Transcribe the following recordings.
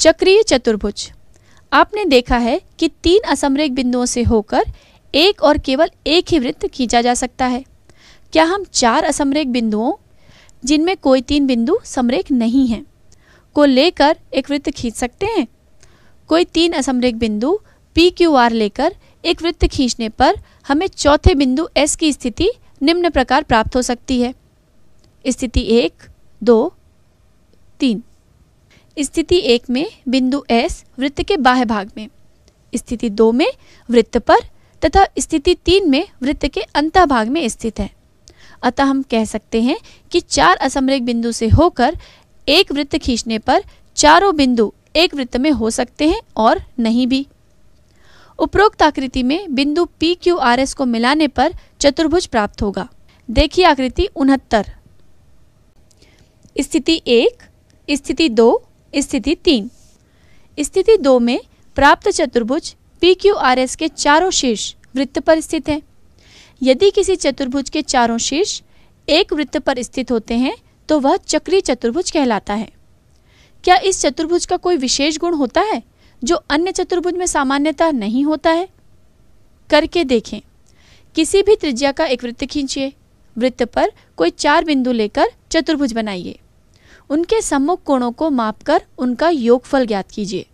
चक्रीय चतुर्भुज आपने देखा है कि तीन असमरेक बिंदुओं से होकर एक और केवल एक ही वृत्त खींचा जा सकता है क्या हम चार असमरेक बिंदुओं जिनमें कोई तीन बिंदु समरेक नहीं है को लेकर एक वृत्त खींच सकते हैं कोई तीन असमरेक बिंदु पी क्यू आर लेकर एक वृत्त खींचने पर हमें चौथे बिंदु एस की स्थिति निम्न प्रकार प्राप्त हो सकती है स्थिति एक दो तीन स्थिति एक में बिंदु एस वृत्त के बाह्य भाग में स्थिति दो में वृत्त पर तथा स्थिति तीन में वृत्त के अंत भाग में स्थित है अतः हम कह सकते हैं कि चार असमरिक बिंदु से होकर एक वृत्त खींचने पर चारों बिंदु एक वृत्त में हो सकते हैं और नहीं भी उपरोक्त आकृति में बिंदु पी क्यू आर एस को मिलाने पर चतुर्भुज प्राप्त होगा देखिए आकृति उनहत्तर स्थिति एक स्थिति दो स्थिति तीन स्थिति दो में प्राप्त चतुर्भुज पी क्यू आर एस के चारों शीर्ष वृत्त पर स्थित हैं यदि किसी चतुर्भुज के चारों शीर्ष एक वृत्त पर स्थित होते हैं तो वह चक्रीय चतुर्भुज कहलाता है क्या इस चतुर्भुज का कोई विशेष गुण होता है जो अन्य चतुर्भुज में सामान्यतः नहीं होता है करके देखें किसी भी त्रिज्या का एक वृत्त खींचिए वृत्त पर कोई चार बिंदु लेकर चतुर्भुज बनाइए उनके सम्मुख कोणों को मापकर उनका योगफल ज्ञात कीजिए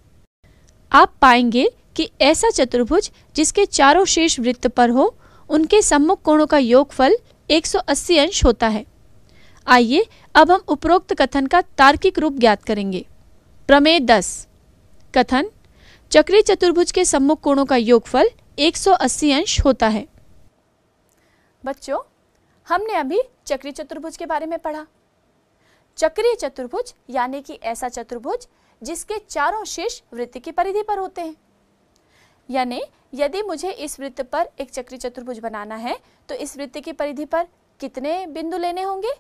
आप पाएंगे कि ऐसा चतुर्भुज जिसके चारों शीर्ष वृत्त पर हो उनके सम्मुख कोणों का योगफल 180 अंश होता है आइए अब हम उपरोक्त कथन का तार्किक रूप ज्ञात करेंगे प्रमेय 10 कथन चक्रीय चतुर्भुज के सम्मुख कोणों का योगफल 180 अंश होता है बच्चों हमने अभी चक्रीय चतुर्भुज के बारे में पढ़ा चक्रीय चतुर्भुज यानी कि ऐसा चतुर्भुज जिसके चारों शीर्ष वृत्त की परिधि पर होते हैं यानी यदि मुझे इस वृत्त पर एक चक्रीय चतुर्भुज बनाना है तो इस वृत्त की परिधि पर कितने बिंदु लेने होंगे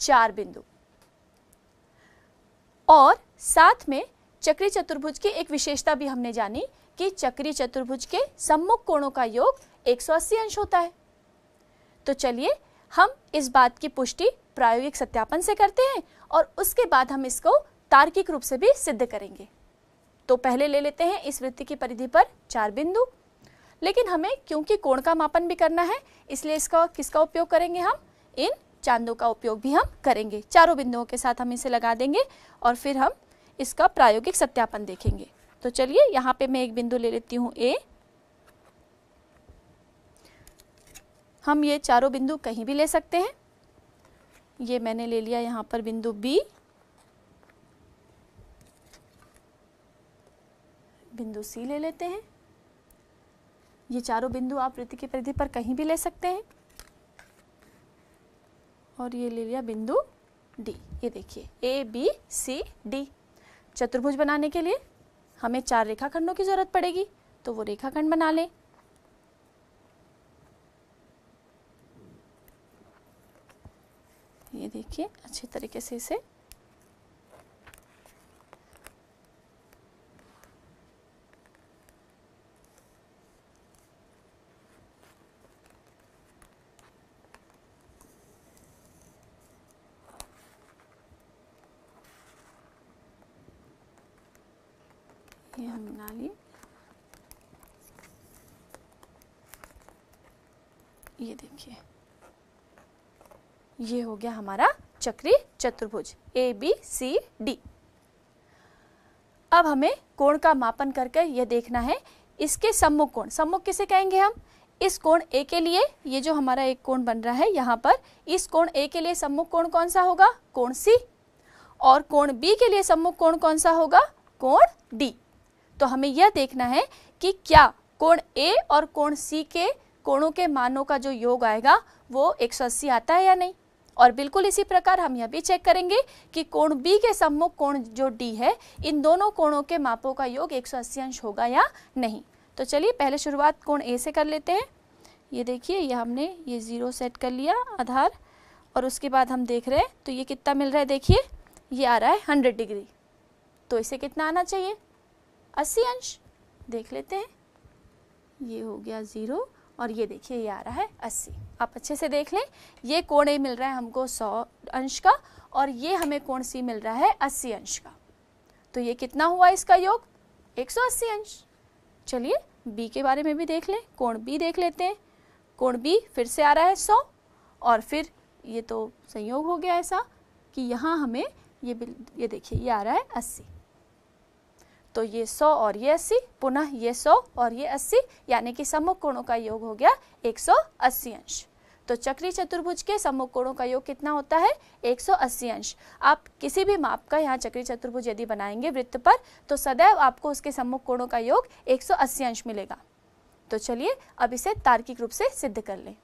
चार बिंदु और साथ में चक्रीय चतुर्भुज की एक विशेषता भी हमने जानी कि चक्रीय चतुर्भुज के सम्मुख कोणों का योग 180 अंश होता है तो चलिए हम इस बात की पुष्टि प्रायोगिक सत्यापन से करते हैं और उसके बाद हम इसको तार्किक रूप से भी सिद्ध करेंगे तो पहले ले लेते हैं इस वृत्ति की परिधि पर चार बिंदु लेकिन हमें क्योंकि कोण का मापन भी करना है इसलिए इसका किसका उपयोग करेंगे हम इन चांदों का उपयोग भी हम करेंगे चारों बिंदुओं के साथ हम इसे लगा देंगे और फिर हम इसका प्रायोगिक सत्यापन देखेंगे तो चलिए यहाँ पे मैं एक बिंदु ले लेती हूँ ए हम ये चारों बिंदु कहीं भी ले सकते हैं ये मैंने ले लिया यहाँ पर बिंदु बी बिंदु सी ले लेते हैं ये चारों बिंदु आप वृत्ति की परिधि पर कहीं भी ले सकते हैं और ये ले लिया बिंदु डी ये देखिए ए बी सी डी चतुर्भुज बनाने के लिए हमें चार रेखाखंडों की ज़रूरत पड़ेगी तो वो रेखाखंड बना लें ये देखिए अच्छे तरीके से इसे ये हम बना लिए ये देखिए ये हो गया हमारा चक्री चतुर्भुज ए बी सी डी अब हमें कोण का मापन करके यह देखना है इसके सम्मुख कोण सम्मुख किसे कहेंगे हम इस कोण ए के लिए ये जो हमारा एक कोण बन रहा है यहाँ पर इस कोण ए के लिए सम्मुख कोण कौन सा होगा कोण सी और कोण बी के लिए सम्मुख कोण कौन सा होगा कोण डी तो हमें यह देखना है कि क्या कोण ए और कोण सी के कोणों के मानों का जो योग आएगा वो 180 आता है या नहीं और बिल्कुल इसी प्रकार हम यह भी चेक करेंगे कि कोण बी के सम्मुख कोण जो डी है इन दोनों कोणों के मापों का योग एक अंश होगा या नहीं तो चलिए पहले शुरुआत कोण ए से कर लेते हैं ये देखिए ये हमने ये ज़ीरो सेट कर लिया आधार और उसके बाद हम देख रहे हैं तो ये कितना मिल रहा है देखिए ये आ रहा है हंड्रेड डिग्री तो इसे कितना आना चाहिए अस्सी अंश देख लेते हैं ये हो गया ज़ीरो और ये देखिए ये आ रहा है अस्सी आप अच्छे से देख लें ये कोण ए मिल रहा है हमको सौ अंश का और ये हमें कोण सी मिल रहा है अस्सी अंश का तो ये कितना हुआ इसका योग एक सौ अस्सी अंश चलिए बी के बारे में भी देख लें कोण बी देख लेते हैं कोण बी फिर से आ रहा है सौ और फिर ये तो संयोग हो गया ऐसा कि यहाँ हमें ये ये देखिए ये आ रहा है अस्सी तो ये 100 और ये 80 पुनः ये 100 और ये 80 यानी कि सम्मुख कोणों का योग हो गया 180 अंश तो चक्री चतुर्भुज के सम्मुख कोणों का योग कितना होता है 180 अंश आप किसी भी माप का यहाँ चक्री चतुर्भुज यदि बनाएंगे वृत्त पर तो सदैव आपको उसके सम्मुख कोणों का योग 180 अंश मिलेगा तो चलिए अब इसे तार्किक रूप से सिद्ध कर लें